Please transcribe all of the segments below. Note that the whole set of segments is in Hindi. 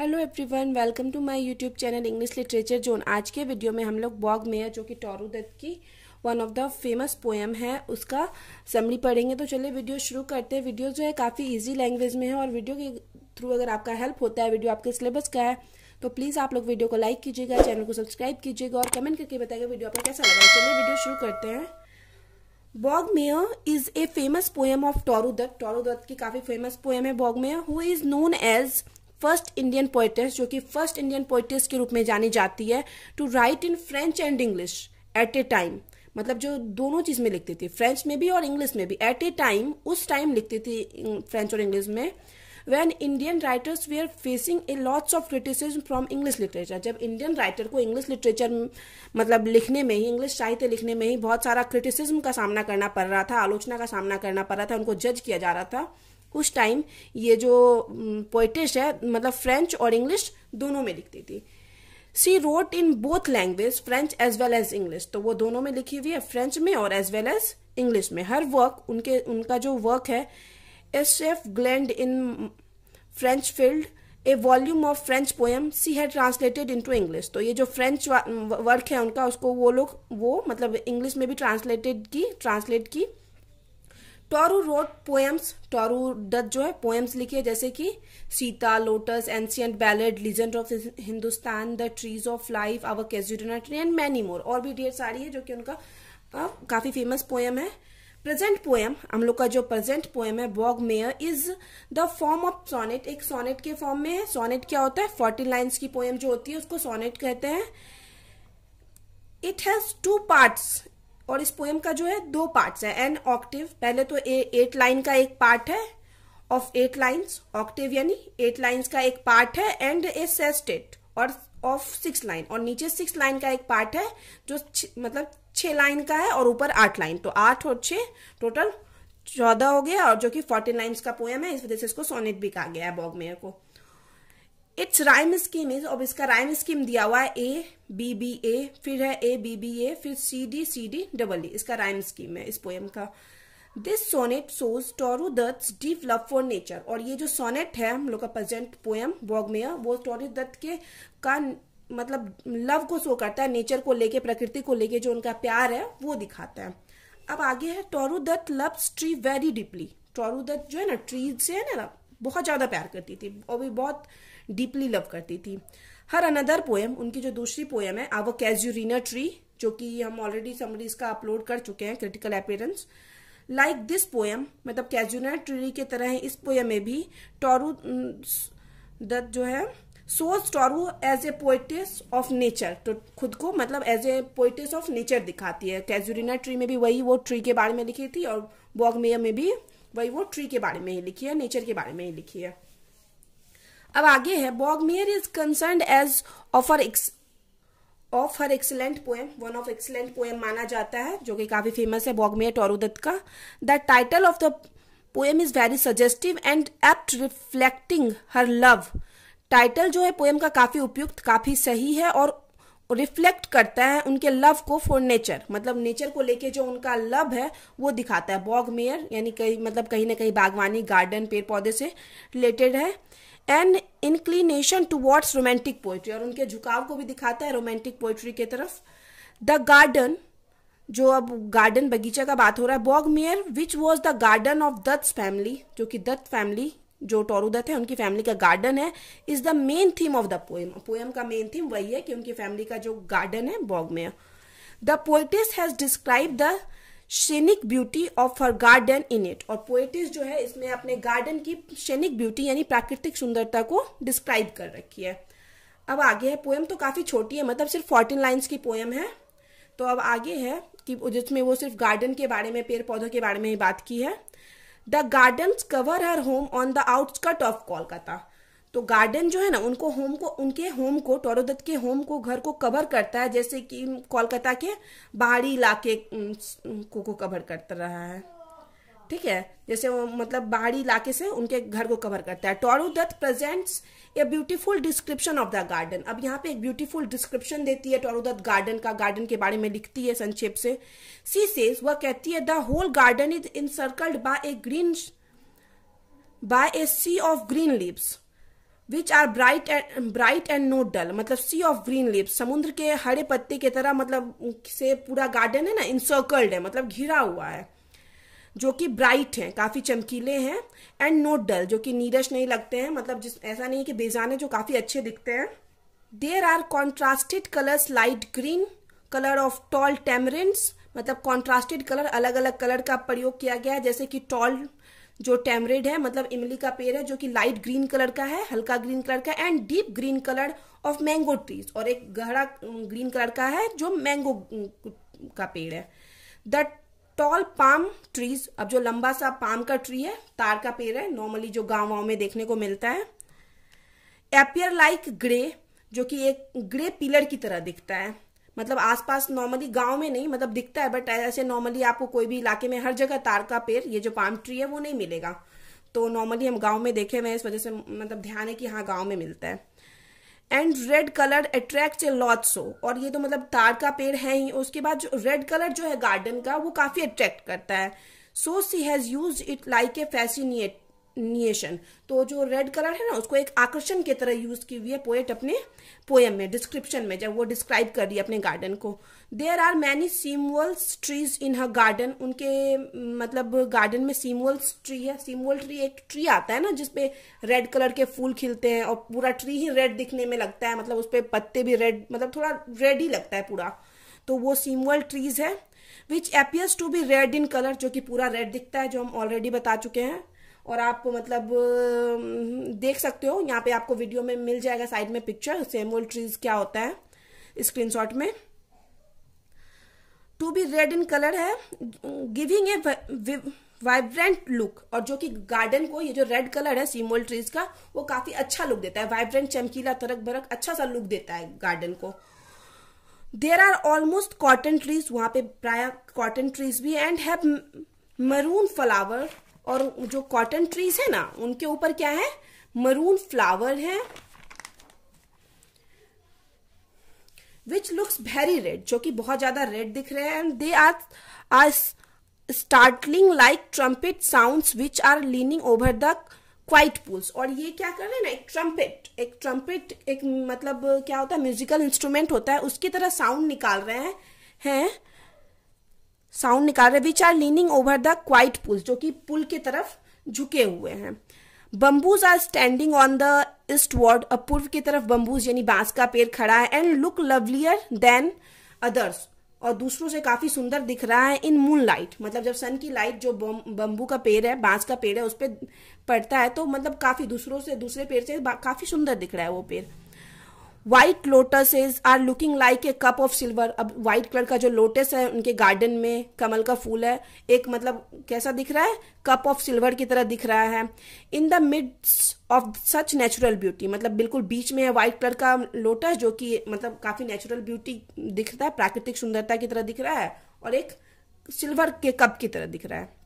hello everyone welcome to my YouTube channel English literature zone आज के वीडियो में हम लोग बॉग मेयर जो कि टोरू दत्त की one of the famous poem है उसका समरी पढ़ेंगे तो चलिए वीडियो शुरू करते हैं वीडियो जो है काफ़ी इजी लैंग्वेज में है और वीडियो के थ्रू अगर आपका हेल्प होता है वीडियो आपके सिलेबस का है तो प्लीज़ आप लोग वीडियो को लाइक कीजिएगा चैनल को सब्सक्राइब कीजिएगा और कमेंट करके बताएगा वीडियो आपको कैसा लगा तो चलिए वीडियो शुरू करते हैं Baugmaree is a famous poem of Toru Dutt Toru Dutt की काफ़ी फेमस पोएम है Baugmaree who is known as first Indian poetess जो कि फर्स्ट इंडियन पोइटेस के रूप में जानी जाती है to write in French and English at a time मतलब जो दोनों चीज में लिखती थी फ्रेंच में भी और इंग्लिश में भी एट ए टाइम उस टाइम लिखती थी फ्रेंच और इंग्लिश में when Indian writers we are facing a lots of criticism from English literature जब इंडियन राइटर को इंग्लिश लिटरेचर मतलब लिखने में ही इंग्लिश साहित्य लिखने में ही बहुत सारा क्रिटिसिज्म का सामना करना पड़ रहा था आलोचना का सामना करना पड़ रहा था उनको जज किया जा रहा था उस टाइम ये जो पोइटिश है मतलब फ्रेंच और इंग्लिश दोनों में लिखती थी she wrote in both language French as well as English तो वो दोनों में लिखी हुई है फ्रेंच में और एज वेल एज इंग्लिश में हर वर्क उनके उनका जो वर्क है a sheaf gleaned in French field a volume of French poem she है ट्रांसलेटेड इन टू इंग्लिश तो ये जो फ्रेंच वर्क है उनका उसको वो लोग वो मतलब इंग्लिश में भी ट्रांसलेटेड की ट्रांसलेट की टोरू रोट पोएम्स टोरू दत्त जो है पोएम्स लिखे जैसे कि Sita lotus ancient ballad legend of Hindustan the trees of life our casuarina tree and many more और भी ढेर सारी है जो कि उनका आ, काफी फेमस पोएम है प्रेजेंट पोएम हम लोग का जो प्रेजेंट पोएम है Baugmaree is the form of sonnet एक सोनेट के फॉर्म में है सोनेट क्या होता है फोर्टी लाइन्स की पोएम जो होती है उसको सोनेट कहते हैं इट हैज टू पार्ट्स और इस पोएम का जो है दो पार्ट्स है एन ऑक्टिव पहले तो ए, एट लाइन का एक पार्ट है ऑफ एट लाइन्स ऑक्टिव यानी एट लाइन्स का एक पार्ट है एंड ए सेस्टेट और ऑफ सिक्स लाइन और नीचे सिक्स लाइन का एक पार्ट है जो छ, मतलब छह लाइन का है और ऊपर आठ लाइन तो आठ और छ टोटल चौदह हो गया और जो कि फोर्टीन लाइन्स का पोएम है इस वजह से इसको सोनेट भी कहा गया है बॉग मेयर को इट्स राइम स्कीम इज अब इसका राइम स्कीम दिया हुआ है ए बी बी ए फिर है ए बी बी ए फिर C D C D double E इसका राइम स्कीम है इस पोएम का this sonnet shows Toru Dutt deep love for nature और ये जो सोनेट है हम लोग का प्रेजेंट पोएम वॉग वो टोरू दत्त के का मतलब लव को शो करता है नेचर को लेके प्रकृति को लेके जो उनका प्यार है वो दिखाता है अब आगे है Toru Dutt loves tree very deeply Toru Dutt जो है ना ट्री से है ना बहुत ज्यादा प्यार करती थी और भी बहुत डीपली लव करती थी हर अनदर पोएम उनकी जो दूसरी पोएम है आवर कैज्यूरिना ट्री जो कि हम ऑलरेडी समरीज इसका अपलोड कर चुके हैं critical appearance like this poem मतलब कैजुना ट्री के तरह इस पोएम में भी टॉरू जो है shows Toru as a poetess of nature तो खुद को मतलब as a poetess of nature दिखाती है कैजुरिना ट्री में भी वही वो ट्री के बारे में लिखी थी और बॉगमेयर में भी वही वो ट्री के बारे में ही लिखी है नेचर के बारे में ही लिखी है अब आगे है Baugmaree is concern as of her of her excellent poem one of excellent poem माना जाता है जो कि काफी फेमस है बॉगमेयर टोरुदत्त का the title of the poem is very suggestive and apt reflecting her love title जो है पोएम का काफी उपयुक्त काफी सही है और रिफ्लेक्ट करता है उनके लव को फॉर नेचर मतलब नेचर को लेके जो उनका लव है वो दिखाता है बॉगमेयर यानी कहीं मतलब कहीं ना कहीं बागवानी गार्डन पेड़ पौधे से रिलेटेड है and inclination towards romantic poetry और उनके झुकाव को भी दिखाता है रोमांटिक पोइट्री के तरफ द गार्डन जो अब गार्डन बगीचा का बात हो रहा है Baugmaree which was the garden of Dutt family जो कि दत्त फैमिली जो टोरू दत्त है उनकी फैमिली का गार्डन है is the main theme of the poem poem का मेन थीम वही है कि उनकी फैमिली का जो गार्डन है Baugmaree the poetess has describe the scenic beauty of her garden in it और पोएटिस जो है इसमें अपने गार्डन की शेनिक ब्यूटी यानी प्राकृतिक सुंदरता को डिस्क्राइब कर रखी है अब आगे है पोएम तो काफी छोटी है मतलब सिर्फ फोर्टीन लाइन्स की पोएम है तो अब आगे है कि जिसमें वो सिर्फ गार्डन के बारे में पेड़ पौधों के बारे में ही बात की है the gardens cover her home on the outskirt of Kolkata तो गार्डन जो है ना उनको होम को उनके होम को टोरोदत्त के होम को घर को कवर करता है जैसे कि कोलकाता के बाहरी इलाके को, को कवर करता रहा है ठीक है जैसे वो मतलब बाहरी इलाके से उनके घर को कवर करता है Toru Dutt presents a beautiful description of the garden अब यहाँ पे एक ब्यूटीफुल डिस्क्रिप्शन देती है टोरोदत्त गार्डन का गार्डन के बारे में लिखती है संक्षेप से सी सेज वह कहती है the whole garden is circled by a green by a sea of green lips which are bright and bright and no dull मतलब सी ऑफ ग्रीन लिप्स समुद्र के हरे पत्ते की तरह मतलब से पूरा गार्डन है ना इंसर्कल्ड है मतलब घिरा हुआ है जो कि ब्राइट हैं काफ़ी चमकीले हैं एंड नोट डल जो कि नीरज नहीं लगते हैं मतलब जिस ऐसा नहीं है कि बेजान है जो काफ़ी अच्छे दिखते हैं there are contrasted colours light green colour of tall tamarind मतलब कॉन्ट्रास्टेड कलर अलग अलग कलर का प्रयोग किया गया है जैसे कि टॉल जो टेमरेड है मतलब इमली का पेड़ है जो कि लाइट ग्रीन कलर का है हल्का ग्रीन कलर का and deep green colour of mango trees और एक गहरा ग्रीन कलर का है जो मैंगो का पेड़ है द टॉल पाम ट्रीज अब जो लंबा सा पाम का ट्री है तार का पेड़ है नॉर्मली जो गाँव वाँव में देखने को मिलता है एपियर लाइक ग्रे जो कि एक ग्रे पिलर की तरह दिखता है मतलब आसपास नॉर्मली गांव में नहीं मतलब दिखता है बट ऐसे नॉर्मली आपको कोई भी इलाके में हर जगह तार का पेड़ ये जो पाम ट्री है वो नहीं मिलेगा तो नॉर्मली हम गांव में देखे हुए हैं इस वजह से मतलब ध्यान है कि हाँ गांव में मिलता है and red colour attract a lot so और ये तो मतलब तार का पेड़ है ही उसके बाद जो रेड कलर जो है गार्डन का वो काफी अट्रैक्ट करता है so she has use it like a fascination तो जो रेड कलर है ना उसको एक आकर्षण की तरह यूज की हुई है पोएट अपने पोएम में डिस्क्रिप्शन में जब वो डिस्क्राइब कर रही है अपने गार्डन को there are many seemuls trees in her garden उनके मतलब गार्डन में सीमवल्स ट्री है सीमवल ट्री एक ट्री आता है ना जिसपे रेड कलर के फूल खिलते हैं और पूरा ट्री ही रेड दिखने में लगता है मतलब उस पर पत्ते भी रेड मतलब थोड़ा रेड ही लगता है पूरा तो वो सीमवल ट्रीज है which appears to be red in colour जो कि पूरा रेड दिखता है जो हम ऑलरेडी बता चुके हैं और आप मतलब देख सकते हो यहाँ पे आपको वीडियो में मिल जाएगा साइड में पिक्चर सेमोल ट्रीज क्या होता है स्क्रीनशॉट में to be red in colour है गिविंग ए वाइब्रेंट लुक और जो कि गार्डन को ये जो रेड कलर है सीमोल ट्रीज का वो काफी अच्छा लुक देता है वाइब्रेंट चमकीला तरक भरक अच्छा सा लुक देता है गार्डन को there are almost cotton trees वहां पे प्राय कॉटन ट्रीज भी एंड हैव मरून फ्लावर और जो कॉटन ट्रीज है ना उनके ऊपर क्या है मरून फ्लावर है विच लुक्स वेरी रेड जो कि बहुत ज्यादा रेड दिख रहे हैं and they are are startling like trumpet sound which are leaning over the quite pools और ये क्या कर रहे हैं ना एक ट्रम्पेट एक ट्रम्पेट एक मतलब क्या होता है म्यूजिकल इंस्ट्रूमेंट होता है उसकी तरह साउंड निकाल रहे हैं हैं साउंड निकाल रहे which are leaning over the quite pool जो कि पुल की तरफ झुके हुए हैं bamboos are standing on the eastward पूर्व की तरफ बम्बूज यानी बांस का पेड़ खड़ा है and look lovelier than others और दूसरों से काफी सुंदर दिख रहा है इन मून लाइट मतलब जब सन की लाइट जो बम्बू का पेड़ है बांस का पेड़ है उस पर पड़ता है तो मतलब काफी दूसरों से दूसरे पेड़ से काफी सुंदर दिख रहा है वो पेड़ white lotuses are looking like a cup of silver अब व्हाइट कलर का जो लोटस है उनके गार्डन में कमल का फूल है एक मतलब कैसा दिख रहा है कप ऑफ सिल्वर की तरह दिख रहा है in the mid of such natural beauty मतलब बिल्कुल बीच में है व्हाइट कलर का लोटस जो कि मतलब काफी नेचुरल ब्यूटी दिखता है प्राकृतिक सुंदरता की तरह दिख रहा है और एक सिल्वर के कप की तरह दिख रहा है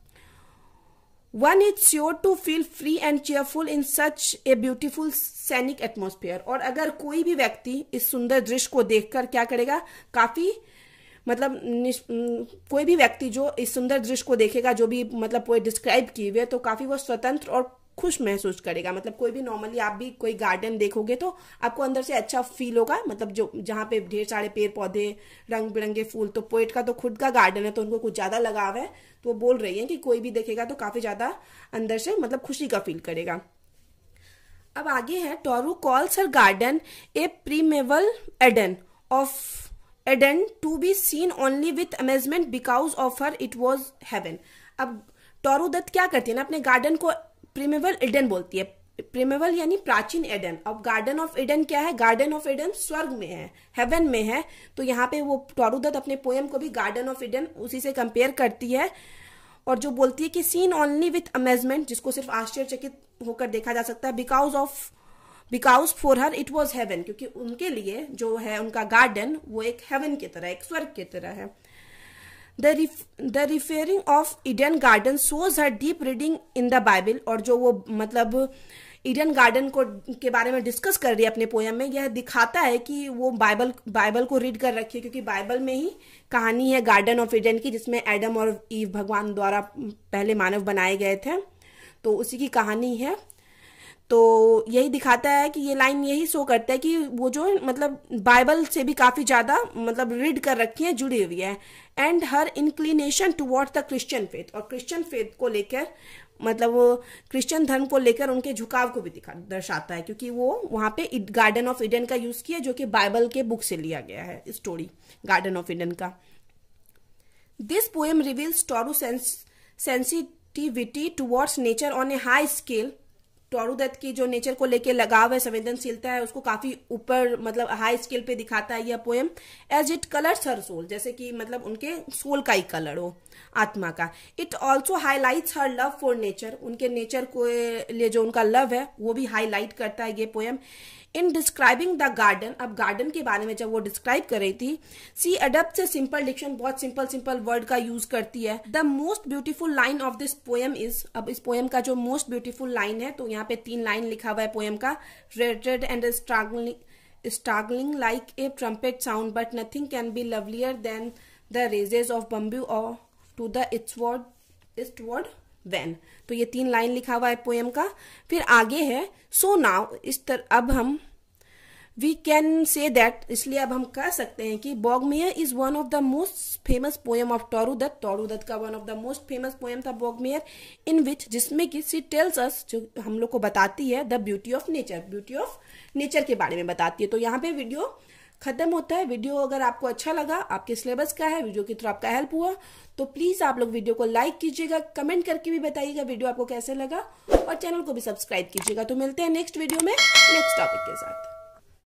one is sure to feel free and cheerful in such a beautiful scenic atmosphere और अगर कोई भी व्यक्ति इस सुंदर दृश्य को देखकर क्या करेगा काफी मतलब कोई भी व्यक्ति जो इस सुंदर दृश्य को देखेगा जो भी मतलब डिस्क्राइब किए हुए तो काफी वो स्वतंत्र और खुश महसूस करेगा मतलब कोई भी नॉर्मली आप भी कोई गार्डन देखोगे तो आपको अंदर से अच्छा फील होगा मतलब जो जहाँ पे ढेर सारे पेड़ पौधे रंग बिरंगे फूल तो पोइट का तो खुद का गार्डन है तो उनको कुछ ज़्यादा लगाव है तो वो बोल रही है कि कोई भी देखेगा तो काफ़ी ज़्यादा अंदर से मतलब खुशी का फील करेगा अब आगे है Toru calls her garden a primeval Eden of Eden to be seen only with amazement because of her it was heaven अब टोरू दत्त क्या करती है ना अपने गार्डन को प्रेमेबल इडन बोलती है प्रेमेबल यानी प्राचीन एडन अब गार्डन ऑफ इडन क्या है गार्डन ऑफ एडन स्वर्ग में है हेवन में है तो यहाँ पे वो टोरुदत्त अपने पोएम को भी गार्डन ऑफ इडन उसी से कंपेयर करती है और जो बोलती है कि सीन ओनली विथ अमेजमेंट जिसको सिर्फ आश्चर्यचकित होकर देखा जा सकता है because of because for her it was heaven क्योंकि उनके लिए जो है उनका गार्डन वो एक हेवन की तरह एक स्वर्ग की तरह है the the referring of Eden garden shows her deep reading in the Bible और जो वो मतलब इडन गार्डन को के बारे में डिस्कस कर रही है अपने पोयम में यह दिखाता है कि वो बाइबल बाइबल को रीड कर रखी है क्योंकि बाइबल में ही कहानी है गार्डन ऑफ इडन की जिसमें एडम और ईव भगवान द्वारा पहले मानव बनाए गए थे तो उसी की कहानी है तो यही दिखाता है कि ये लाइन यही शो करता है कि वो जो मतलब बाइबल से भी काफ़ी ज़्यादा मतलब रीड कर रखी है जुड़ी हुई है and her inclination to the Christian faith और क्रिश्चियन फेथ को लेकर मतलब वो क्रिश्चियन धर्म को लेकर उनके झुकाव को भी दिखा दर्शाता है क्योंकि वो वहां पे गार्डन ऑफ इडन का यूज़ किया जो कि बाइबल के बुक से लिया गया है स्टोरी गार्डन ऑफ इडन का this poem reveals Toru sensitivity towards nature on a high scale Toru Dutt की जो नेचर को लेके लगाव है संवेदनशीलता है उसको काफी ऊपर मतलब हाई स्केल पे दिखाता है यह poem as it colours her soul जैसे कि मतलब उनके सोल का ही कलर हो आत्मा का it also highlights her love for nature उनके नेचर को लिए जो उनका लव है वो भी हाईलाइट करता है ये poem in describing the garden अब गार्डन के बारे में जब वो डिस्क्राइब कर रही थी सी अडप्ट से सिंपल डिक्शन बहुत सिंपल सिंपल वर्ड का यूज करती है the most beautiful line of this poem is अब इस पोएम का जो मोस्ट ब्यूटीफुल लाइन है तो यहाँ पे तीन लाइन लिखा हुआ है पोएम का red red and struggling like a trumpet sound but nothing can be lovelier than the ranges of bamboo और to the its word eastward then तो ये तीन लाइन लिखा हुआ है पोएम का फिर आगे है सो नाउ इस तरह अब हम वी कैन से दैट इसलिए अब हम कह सकते हैं कि Baugmaree is one of the most famous poem of Toru Dutt का one of the most famous poem था बॉगमेयर इन विच जिसमें कि सी टेल्स अस जो हम लोग को बताती है the beauty of nature beauty of nature के बारे में बताती है तो यहाँ पे वीडियो खत्म होता है वीडियो अगर आपको अच्छा लगा आपके सिलेबस का है वीडियो के थ्रू आपका हेल्प हुआ तो प्लीज आप लोग वीडियो को लाइक कीजिएगा कमेंट करके भी बताइएगा वीडियो आपको कैसे लगा और चैनल को भी सब्सक्राइब कीजिएगा तो मिलते हैं नेक्स्ट वीडियो में नेक्स्ट टॉपिक के साथ